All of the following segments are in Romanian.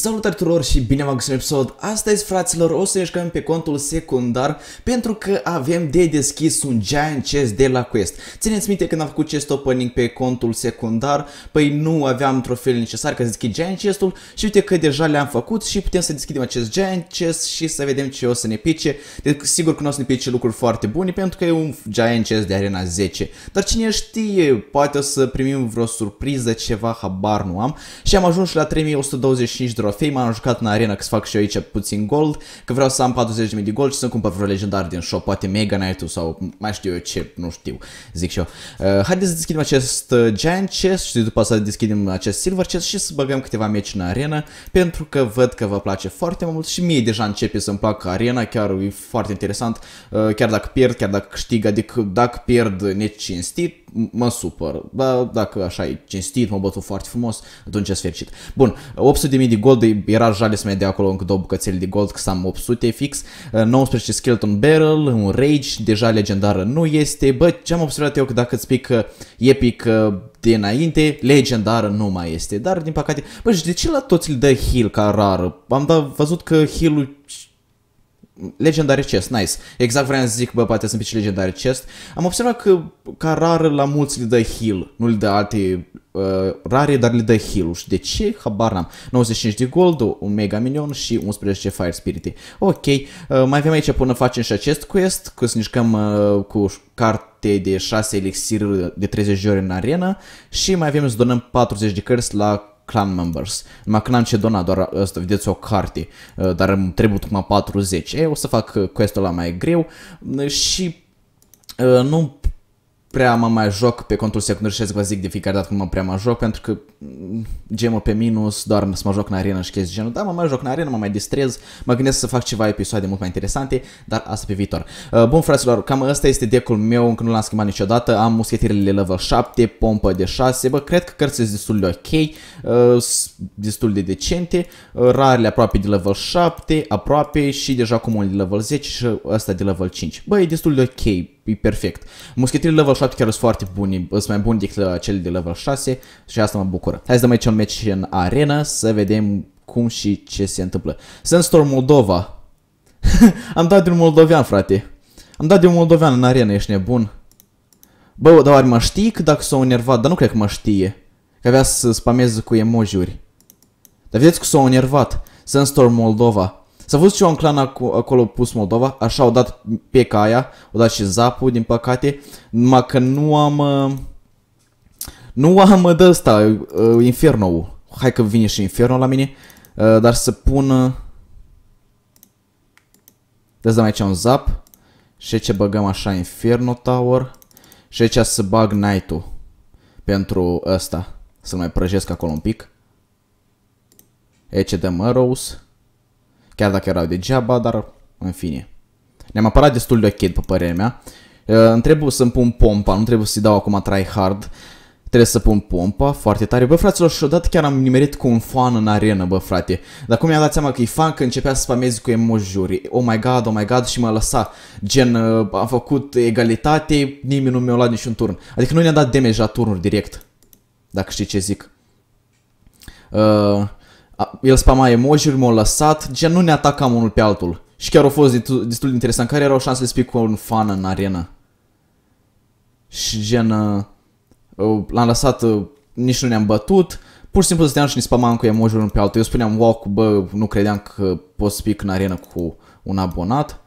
salutare tuturor și bine v-am găsit în episod. Astăzi, fraților, o să ieșcăm pe contul secundar pentru că avem de deschis un giant chest de la quest. Țineți minte când am făcut chest opening pe contul secundar, păi nu aveam trofeele necesare ca să deschid giant chestul și uite că deja le-am făcut și putem să deschidem acest giant chest și să vedem ce o să ne pice. Deci, sigur că nu o să ne pice lucruri foarte bune pentru că e un giant chest de arena 10. Dar cine știe, poate o să primim vreo surpriză, ceva, habar nu am. Și am ajuns și la 3125 trofei, m-am jucat în arena că să fac și eu aici puțin gold, că vreau să am 40.000 de gold și să cumpăr vreo legendar din shop, poate Mega Knight-ul sau mai știu eu ce, nu știu, zic și eu. Uh, haideți să deschidem acest uh, Giant Chest și după să deschidem acest Silver Chest și să băgăm câteva meci în arena, pentru că văd că vă place foarte mult și mie deja începe să-mi placă arena, chiar e foarte interesant, uh, chiar dacă pierd, chiar dacă câștig, adică dacă pierd necinstit, mă supăr. Bă, dacă așa e cinstit, mă bătu foarte frumos, atunci e fericit. Bun, 800.000 de gold, era jale să mai de acolo încă două bucățele de gold, că am 800 fix. 19 uh, Skeleton Barrel, un Rage, deja legendară nu este. Bă, ce am observat eu că dacă îți pic epic uh, înainte, legendară nu mai este. Dar, din păcate, bă, și de ce la toți îl dă heal ca rară? Am dat, văzut că heal-ul Legendary chest, nice. Exact vreau să zic, bă, poate sunt pici Legendary chest. Am observat că ca rar la mulți le dă heal, nu le dă alte uh, rare, dar le dă heal Și de ce? Habar n-am. 95 de gold, un mega minion și 11 fire spirit. Ok, uh, mai avem aici până facem și acest quest, că să nișcăm uh, cu carte de 6 elixir de 30 de ori în arena și mai avem să donăm 40 de cărți la clan members. Numai clan ce dona doar asta, vedeți o carte, uh, dar îmi trebuie numai 40. E, o să fac uh, quest ăla mai greu uh, și nu prea mă mai joc pe contul secundar și vă zic de fiecare dată cum mă prea mă joc pentru că mm, gemul pe minus, doar să mă joc în arenă și chestii genul. Da, mă mai joc în arenă, mă mai distrez, mă gândesc să fac ceva episoade mult mai interesante, dar asta pe viitor. Uh, bun, fraților, cam ăsta este decul meu, încă nu l-am schimbat niciodată. Am muschetirile level 7, pompă de 6, bă, cred că cărțile sunt destul de ok, uh, destul de decente, uh, rarele aproape de level 7, aproape și deja acum de level 10 și ăsta de level 5. Bă, e destul de ok e perfect. Muschetierii level 7 chiar sunt foarte buni, sunt mai buni decât uh, cele de level 6 și asta mă bucură. Hai să dăm aici un match în arena să vedem cum și ce se întâmplă. Sandstorm Moldova. Am dat de un moldovean, frate. Am dat de un moldovean în arena. ești nebun. Bă, dar oare mă știi că dacă s-au enervat, dar nu cred că mă știe. Că avea să spamez cu emojiuri. Dar vedeți că s-au enervat. Sandstorm Moldova. Să văd și un clan acolo pus Moldova, așa au dat pe caia, au dat și Zapu, din păcate, numai că nu am... Uh, nu am uh, de ăsta, uh, inferno Hai că vine și inferno la mine, dar să pun... Deci dăm aici un zap și ce băgăm așa Inferno Tower și aici să bag knight pentru ăsta, să-l mai prăjesc acolo un pic. Aici dăm arrows. Chiar dacă erau degeaba, dar în fine. Ne-am apărat destul de ok, după părerea mea. Uh, îmi trebuie să-mi pun pompa, nu trebuie să-i dau acum try hard. Trebuie să pun pompa foarte tare. Bă, fraților, și odată chiar am nimerit cu un fan în arenă, bă, frate. Dar cum mi-am dat seama că e fan, că începea să spamezi cu emojuri. Oh my god, oh my god și m-a lăsat. Gen, uh, am făcut egalitate, nimeni nu mi-a luat niciun turn. Adică nu ne-a dat damage la turnuri direct. Dacă știi ce zic. Uh, el spama emoji-uri, m a lăsat, gen nu ne atacam unul pe altul. Și chiar a fost destul de interesant. Care erau șansele să fii cu un fan în arenă? Și gen... Uh, uh, l-am lăsat, uh, nici nu ne-am bătut. Pur și simplu stăteam și ne spamam cu emoji unul pe altul. Eu spuneam, wow, bă, nu credeam că pot să în arenă cu un abonat.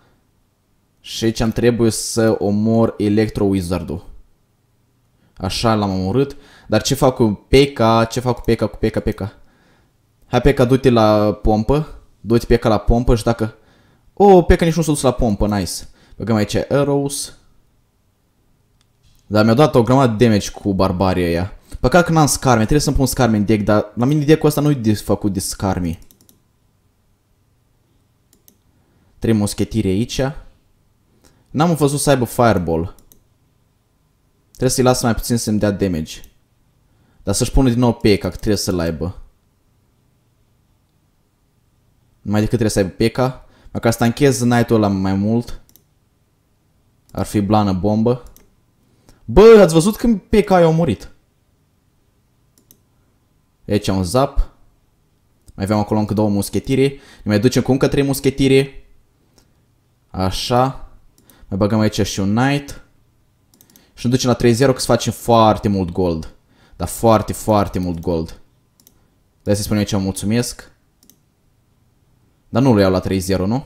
Și aici am trebuie să omor Electro Wizard-ul. Așa l-am omorât. Dar ce fac cu Peca? Ce fac cu Peca, Cu Peca, Peca? Hai pe că du-te la pompă, du-te pe la pompă și dacă... O, oh, pe că nici nu s-a dus la pompă, nice. Băgăm aici arrows. Dar mi a dat o grămadă de damage cu barbarie aia. Păcat că n-am scarme, trebuie să-mi pun scarme în deck, dar la mine deck-ul ăsta nu-i făcut de scarme. Trei moschetiri aici. N-am văzut să aibă fireball. Trebuie să-i las mai puțin să-mi dea damage. Dar să-și pună din nou pe că trebuie să-l aibă. Numai decât trebuie să aibă peca. Dacă să tanchez night ul ăla mai mult. Ar fi blană bombă. Bă, ați văzut când peca i-a murit? Aici un zap. Mai aveam acolo încă două muschetiri. Ne mai ducem cu încă trei muschetiri. Așa. Mai băgăm aici și un knight. Și ne ducem la 3-0 că să facem foarte mult gold. Dar foarte, foarte mult gold. Dar să-i spunem aici mulțumesc. Dar nu-l iau la 3-0, nu?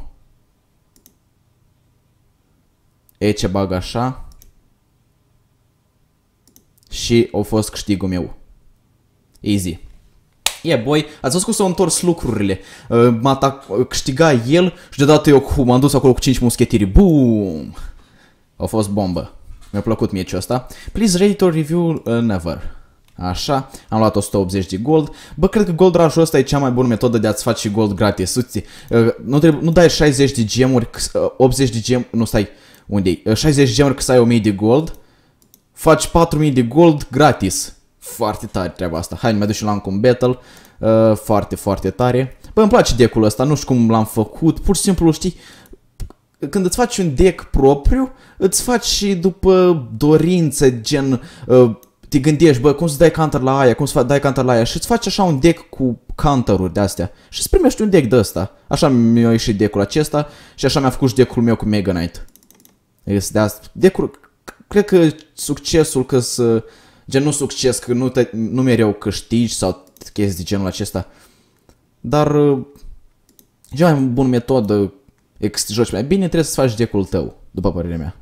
E ce bag așa. Și au fost câștigul meu. Easy. E, yeah, boy, ați văzut cum s-au întors lucrurile. Uh, M-a uh, câștiga el și deodată eu m-am dus acolo cu 5 muschetiri. Boom! A fost bombă. Mi-a plăcut mie ce asta. Please rate or review uh, never. Așa, am luat 180 de gold. Bă, cred că gold rush ăsta e cea mai bună metodă de a-ți face gold gratis. Uh, nu, trebuie, nu dai 60 de gemuri, 80 uh, de gem, nu stai, unde -i? 60 de gemuri că să ai 1000 de gold. Faci 4000 de gold gratis. Foarte tare treaba asta. Hai, mă duc și la un battle. Uh, foarte, foarte tare. Bă, îmi place decul ăsta, nu știu cum l-am făcut. Pur și simplu, știi, când îți faci un deck propriu, îți faci și după dorință, gen... Uh, te gândești, bă, cum să dai counter la aia, cum să dai counter la aia și îți faci așa un deck cu counter-uri de astea și îți primești un deck de ăsta. Așa mi-a ieșit deck-ul acesta și așa mi-a făcut și deck-ul meu cu Mega Knight. Este de asta. Deck-ul, cred că succesul că să, gen nu succes, că nu, te, nu mereu câștigi sau chestii de genul acesta, dar cea mai bună metodă, joci mai bine, trebuie să faci deck-ul tău, după părerea mea.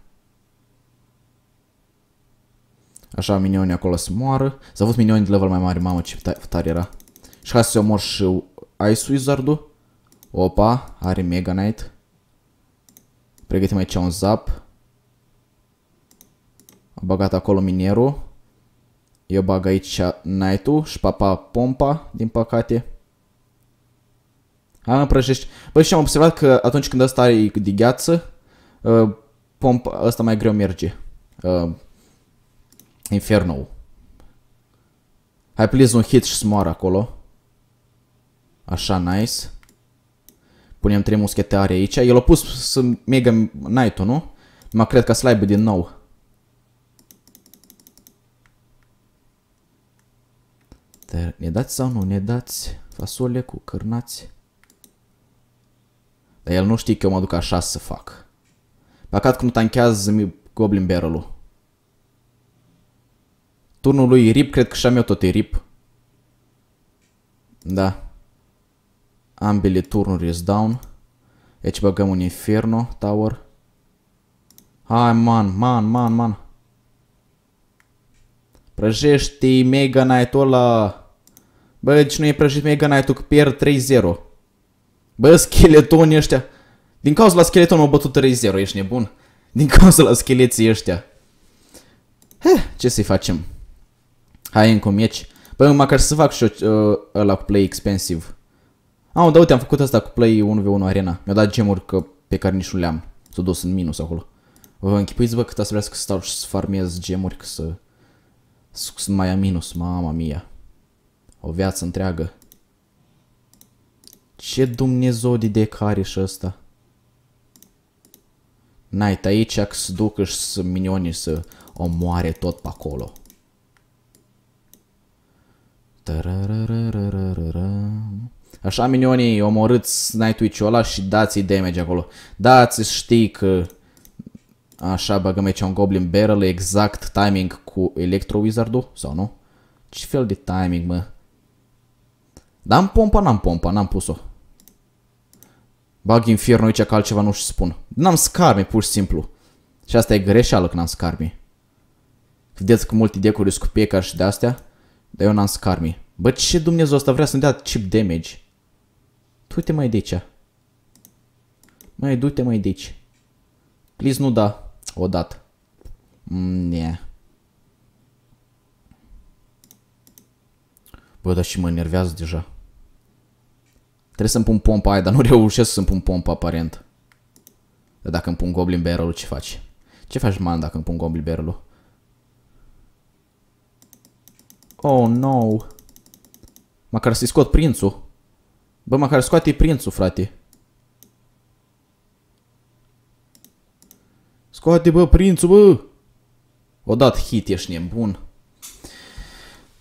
Așa, minioni acolo se moară. S-a avut minioni de level mai mare, mamă ce tare era. Și hai să omor și Ice Wizard-ul. Opa, are Mega Knight. Pregătim aici un zap. A băgat acolo minerul. Eu bag aici Knight-ul și papa pompa, din păcate. mă prăjești. Bă, și am observat că atunci când ăsta are de gheață, uh, pompa, ăsta mai greu merge. Uh, Inferno. Hai please un hit și să acolo. Așa, nice. Punem trei muschetare aici. El a pus mega knight nu? Mă cred că slide din nou. Dar ne dați sau nu ne dați fasole cu cărnați? Dar el nu știe că eu mă duc așa să fac. Păcat că nu tanchează goblin barrel-ul. Turnul lui Rip, cred că și-am eu tot e Rip. Da. Ambele turnuri is down. Aici băgăm un Inferno Tower. Hai, man, man, man, man. Prăjește Mega Knight-ul ăla. Bă, deci nu e prăjit Mega Knight-ul, că pierd 3-0. Bă, scheletonii ăștia. Din cauza la scheleton m-au bătut 3-0, ești nebun? Din cauza la scheleții ăștia. Heh, ce să-i facem? Hai încă un meci. Păi măcar să fac și eu uh, ăla cu play expensive. Ah, da, uite, am făcut asta cu play 1v1 arena. Mi-a dat gemuri că, pe care nici nu le-am. S-au dus în minus acolo. Vă închipuiți, bă, cât ați vrea să stau și să farmez gemuri, că să... Sunt mai am minus, mama mia. O viață întreagă. Ce Dumnezeu de care și ăsta? Night aici că să ducă și să minioni să omoare tot pe acolo. Așa, minionii, omorâți Night Witch-ul ăla și dați-i damage acolo. Dați, știi că... Așa, băgăm aici un Goblin Barrel, exact timing cu Electro Wizard-ul, sau nu? Ce fel de timing, mă? Dar am pompa, n-am pompa, n-am pus-o. Bag infernul aici că altceva nu-și spun. N-am scarmi, pur și simplu. Și asta e greșeală când am scarmi. Vedeți că multe decuri scupie ca și de-astea? n-am scarmi. Bă, ce Dumnezeu asta vrea să-mi dea chip damage? Du-te mai de aici. Mai du-te mai de aici. Please nu da. o Mm, yeah. Bă, dar și mă enervează deja. Trebuie să-mi pun pompa aia, dar nu reușesc să-mi pun pompa aparent. Dar dacă îmi pun Goblin Barrel, ce faci? Ce faci, man, dacă îmi pun Goblin Barrel-ul? Oh, no. Măcar să-i scot prințul. Bă, măcar scoate prințul, frate. Scoate, bă, prințul, bă! dat hit, ești nebun.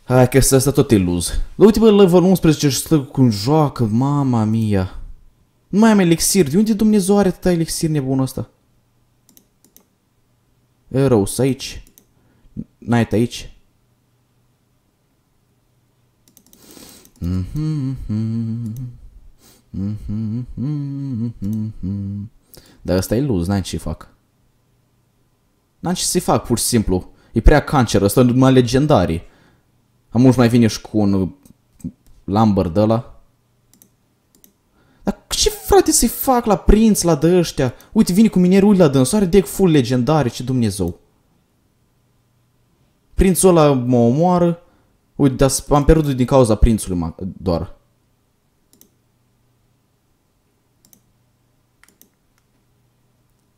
Hai că asta tot e luz. Bă, uite, bă, level 11 și stă un joacă, mama mia. Nu mai am elixir. De unde Dumnezeu are atâta elixir nebun ăsta? Arrows aici. Knight aici. Dar ăsta e luz, n ai ce fac. N-am ce să-i fac, pur și simplu. E prea cancer, ăsta e numai legendarii. Am mult mai vine și cu un uh, Lambert de ăla. Dar ce frate să-i fac la prinț, la de ăștia? Uite, vine cu minerul uite la are deck full legendare, ce Dumnezeu. Prințul ăla mă omoară, Uite, dar am pierdut din cauza prințului doar.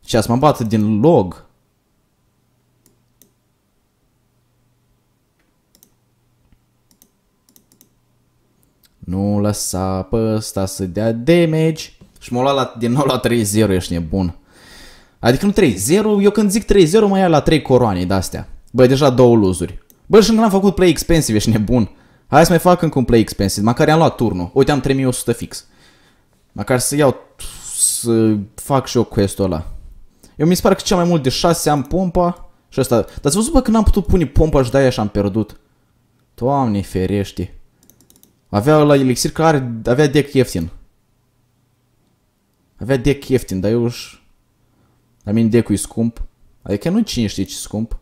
Și ați mă bat din log. Nu lăsa pe ăsta să dea damage. Și m-a luat la, din nou la 3-0, ești nebun. Adică nu 3-0, eu când zic 3-0 mai ia la 3 coroane de-astea. Băi, deja două luzuri. Bă, și încă n-am făcut play expensive, ești nebun. Hai să mai fac încă un play expensive, măcar am luat turnul. Uite, am 3100 fix. Măcar să iau, să fac și eu quest-ul ăla. Eu mi se pare că cea mai mult de 6 am pompa și asta. Dar ați văzut, bă, că n-am putut pune pompa și de-aia și am pierdut. Doamne ferește. Avea la elixir că are, avea deck ieftin. Avea deck ieftin, dar eu își... La mine deck-ul e scump. Adică nu cine știe ce scump.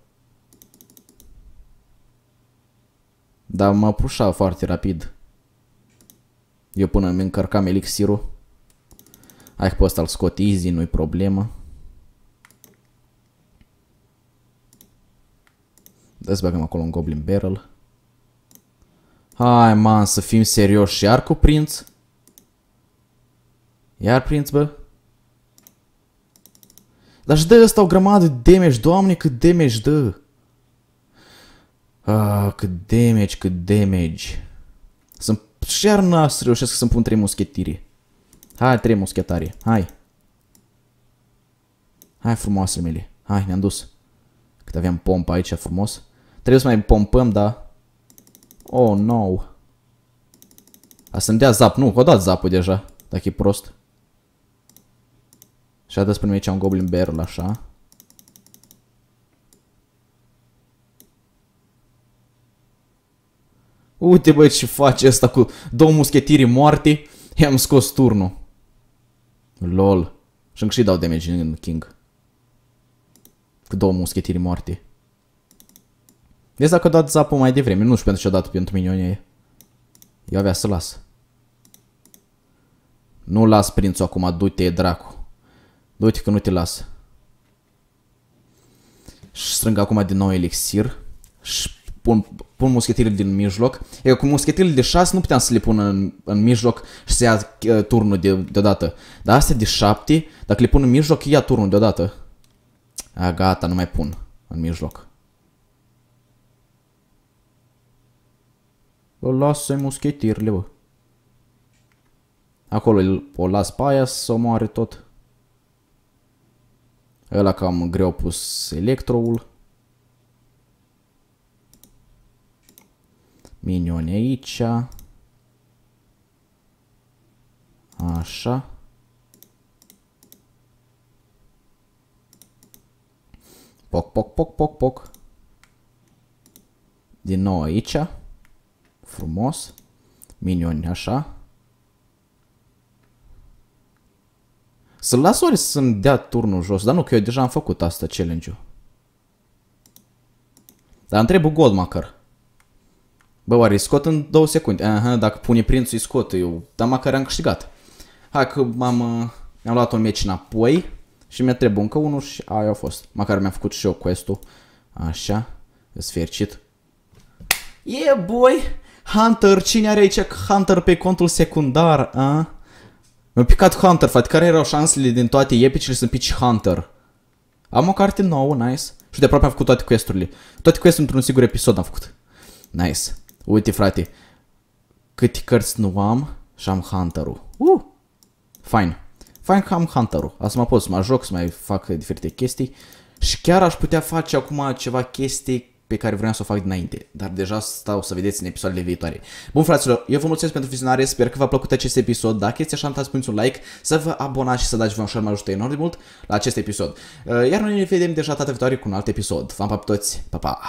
Dar mă pușa foarte rapid. Eu până îmi încărcam elixirul. Hai că poți să-l scot easy, nu-i problemă. Dă-ți băgăm acolo un Goblin Barrel. Hai, man, să fim serioși. Iar cu prinț? Iar prinț, bă? Dar și dă ăsta o grămadă de damage. Doamne, cât damage dă. Ah, cât damage, cât damage. Sunt... Și iar n să reușesc să-mi pun trei muschetiri. Hai, trei muschetari. Hai. Hai, frumoase mele. Hai, ne-am dus. Cât aveam pompa aici, frumos. Trebuie să mai pompăm, da? Oh, no. A să-mi dea zap. Nu, o dat zapul deja, dacă e prost. Și a dat spune aici un goblin barrel, așa. Uite bă ce face asta cu două muschetiri moarte. I-am scos turnul. LOL. Și încă și dau damage în King. Cu două muschetiri moarte. Vezi dacă a dat zapul mai devreme. Nu știu pentru ce a dat pentru minionie. Eu avea să las. Nu las prințul acum, du-te dracu. Du-te că nu te las. Și strâng acum din nou elixir. Și pun, pun muschetirile din mijloc. Eu cu muschetirile de 6 nu puteam să le pun în, în mijloc și să ia uh, turnul de, deodată. Dar astea de 7, dacă le pun în mijloc, ia turnul deodată. A, gata, nu mai pun în mijloc. O lasă-i muschetirile, bă. Acolo îl, o las pe aia să o moare tot. Ăla cam greu pus electroul. minioni aici. Așa. Poc, poc, poc, poc, poc. Din nou aici. Frumos. Minioni așa. Să-l las ori să-mi dea turnul jos, dar nu că eu deja am făcut asta challenge-ul. Dar întreb gol măcar. Bă, oare scot în două secunde? Aha, dacă pune prințul, îi scot eu. Dar măcar am câștigat. Hai că m-am, uh, am luat un meci înapoi și mi-a trebuit încă unul și aia a fost. Măcar mi-am făcut și eu quest-ul. Așa, Îți fericit. E, yeah, boy! Hunter, cine are aici Hunter pe contul secundar, a? Mi-a picat Hunter, frate. Care erau șansele din toate epicile să-mi pici Hunter? Am o carte nouă, nice. Și de aproape am făcut toate quest-urile. Toate quest într-un singur episod am făcut. Nice. Uite, frate, câte cărți nu am și am Hunter-ul. Uh! Fain. Fain că am Hunter-ul. Asta mă pot să mă joc, să mai fac diferite chestii. Și chiar aș putea face acum ceva chestii pe care vreau să o fac dinainte, dar deja stau să vedeți în episoadele viitoare. Bun fraților, eu vă mulțumesc pentru vizionare, sper că v-a plăcut acest episod, dacă este așa, dați un like, să vă abonați și să dați un share, mă ajută enorm de mult la acest episod. Uh, iar noi ne vedem deja data viitoare cu un alt episod. V-am pa pe toți, pa, pa!